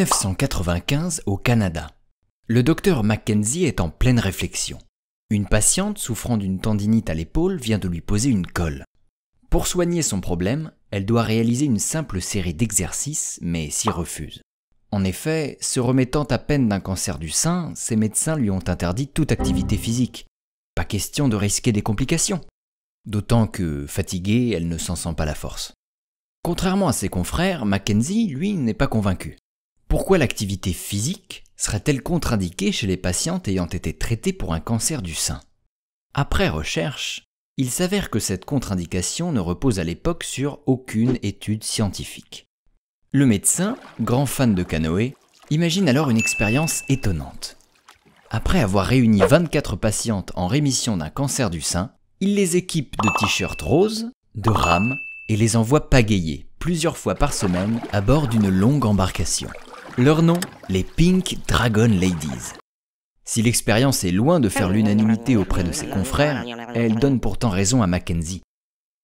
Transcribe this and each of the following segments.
1995 au Canada. Le docteur Mackenzie est en pleine réflexion. Une patiente souffrant d'une tendinite à l'épaule vient de lui poser une colle. Pour soigner son problème, elle doit réaliser une simple série d'exercices, mais s'y refuse. En effet, se remettant à peine d'un cancer du sein, ses médecins lui ont interdit toute activité physique. Pas question de risquer des complications. D'autant que, fatiguée, elle ne s'en sent pas la force. Contrairement à ses confrères, Mackenzie, lui, n'est pas convaincu. Pourquoi l'activité physique serait-elle contre-indiquée chez les patientes ayant été traitées pour un cancer du sein Après recherche, il s'avère que cette contre-indication ne repose à l'époque sur aucune étude scientifique. Le médecin, grand fan de canoë, imagine alors une expérience étonnante. Après avoir réuni 24 patientes en rémission d'un cancer du sein, il les équipe de t-shirts roses, de rames et les envoie pagayer plusieurs fois par semaine à bord d'une longue embarcation. Leur nom, les Pink Dragon Ladies. Si l'expérience est loin de faire l'unanimité auprès de ses confrères, elle donne pourtant raison à Mackenzie.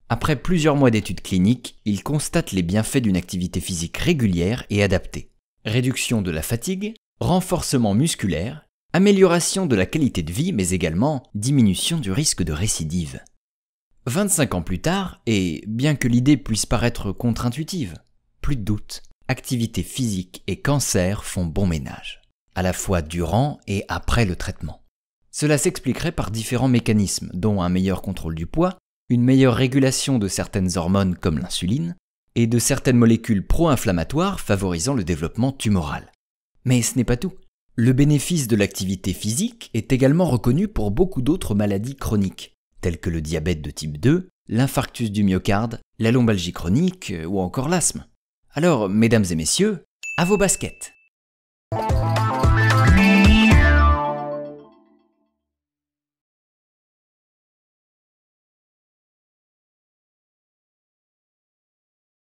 Après plusieurs mois d'études cliniques, il constate les bienfaits d'une activité physique régulière et adaptée. Réduction de la fatigue, renforcement musculaire, amélioration de la qualité de vie, mais également diminution du risque de récidive. 25 ans plus tard, et bien que l'idée puisse paraître contre-intuitive, plus de doute activité physique et cancer font bon ménage, à la fois durant et après le traitement. Cela s'expliquerait par différents mécanismes, dont un meilleur contrôle du poids, une meilleure régulation de certaines hormones comme l'insuline, et de certaines molécules pro-inflammatoires favorisant le développement tumoral. Mais ce n'est pas tout. Le bénéfice de l'activité physique est également reconnu pour beaucoup d'autres maladies chroniques, telles que le diabète de type 2, l'infarctus du myocarde, la lombalgie chronique euh, ou encore l'asthme. Alors, mesdames et messieurs, à vos baskets